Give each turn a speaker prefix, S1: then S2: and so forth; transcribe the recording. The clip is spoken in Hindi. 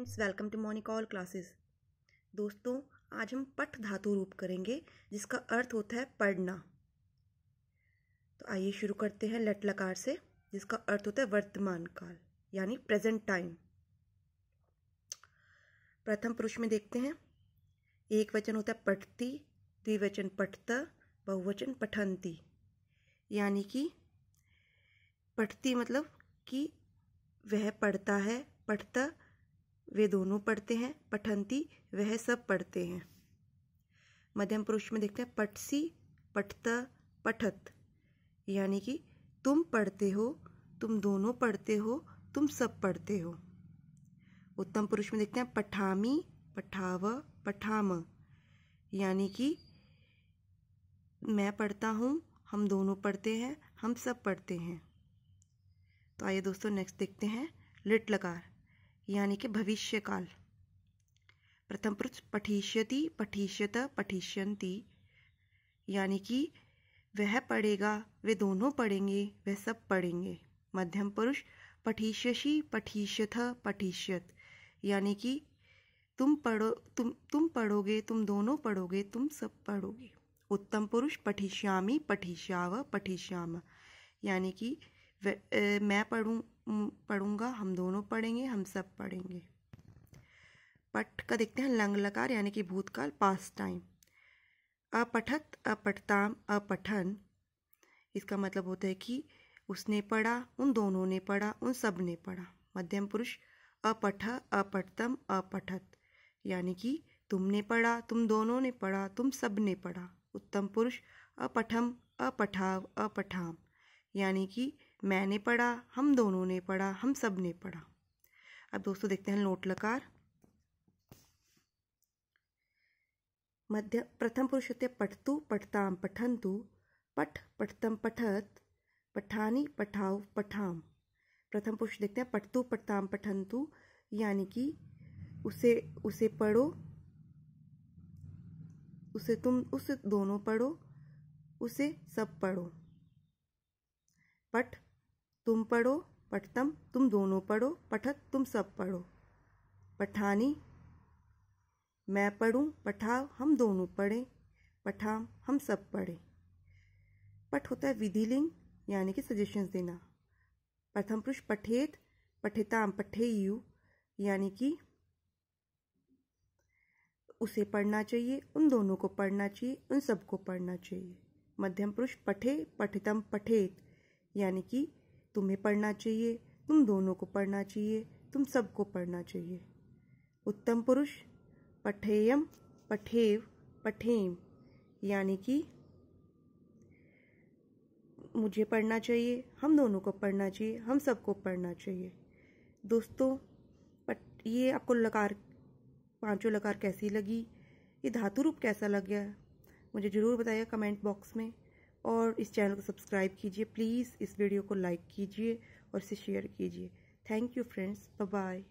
S1: friends welcome to morning all classes दोस्तों आज हम पठ धातु रूप करेंगे जिसका अर्थ होता है पढ़ना तो आइए शुरू करते हैं लट लकार से जिसका अर्थ होता है वर्तमान काल यानी प्रेजेंट टाइम प्रथम पुरुष में देखते हैं एक वचन होता है पठती द्विवचन पठता बहुवचन पठंती यानी कि पठती मतलब कि वह पढ़ता है पढ़ता वे दोनों पढ़ते हैं पठंती वह सब पढ़ते हैं मध्यम पुरुष में देखते हैं पटसी पठत पठत यानी कि तुम पढ़ते हो तुम दोनों पढ़ते हो तुम सब पढ़ते हो उत्तम पुरुष में देखते हैं पठामी पठाव पठाम यानी कि मैं पढ़ता हूँ हम दोनों पढ़ते हैं हम सब पढ़ते हैं तो आइए दोस्तों नेक्स्ट देखते हैं लिट लकार यानी कि भविष्य काल प्रथम पुरुष पठिष्यति पठिष्यत पठिष्यन्ति यानी कि वह पढ़ेगा वे दोनों पढ़ेंगे वह सब पढ़ेंगे मध्यम पुरुष पठिष्यशी पठिष्यथ पठिष्यत यानी कि तुम पढ़ो तुम तुम पढ़ोगे तुम दोनों पढ़ोगे तुम सब पढ़ोगे उत्तम पुरुष पठिष्यामी पठिष्याव पठिष्याम यानी कि मैं पढ़ूँ पढ़ूंगा हम दोनों पढ़ेंगे हम सब पढ़ेंगे पट का देखते हैं लंग लकार यानी कि भूतकाल पास टाइम अपठत अपठताम अपठन इसका मतलब होता है कि उसने पढ़ा उन दोनों ने पढ़ा उन सब ने पढ़ा मध्यम पुरुष अपठ अपठतम अपठत यानी कि तुमने पढ़ा तुम दोनों ने पढ़ा तुम सब ने पढ़ा उत्तम पुरुष अपठम अपठाव अपठाम यानी कि मैंने पढ़ा हम दोनों ने पढ़ा हम सब ने पढ़ा अब दोस्तों देखते हैं नोट लकार मध्य प्रथम पुरुष होते पठतु पठताम पठंतु पठ पठतम पठत पठानी पठाओ पठाम प्रथम पुरुष देखते हैं पठतु पठताम पठंतु यानी कि उसे उसे पढ़ो उसे तुम उसे दोनों पढ़ो उसे सब पढ़ो पठ तुम पढ़ो पठतम तुम दोनों पढ़ो पठत तुम सब पढ़ो पठानी मैं पढ़ूं पठाव हम दोनों पढ़ें पठाम हम सब पढ़ें पठ होता है विधिलिंग यानी कि सजेशंस देना प्रथम पुरुष पठेत पठिताम पठेयु यानी कि उसे पढ़ना चाहिए उन दोनों को पढ़ना चाहिए उन सबको पढ़ना चाहिए मध्यम पुरुष पठे पठितम पठेत यानी कि तुम्हें पढ़ना चाहिए तुम दोनों को पढ़ना चाहिए तुम सबको पढ़ना चाहिए उत्तम पुरुष पठेयम पठेव पठेम यानी कि मुझे पढ़ना चाहिए हम दोनों को पढ़ना चाहिए हम सबको पढ़ना चाहिए दोस्तों ये आपको लकार पांचों लकार कैसी लगी ये धातु रूप कैसा लग गया मुझे ज़रूर बताइए कमेंट बॉक्स में और इस चैनल को सब्सक्राइब कीजिए प्लीज़ इस वीडियो को लाइक कीजिए और इसे शेयर कीजिए थैंक यू फ्रेंड्स बाय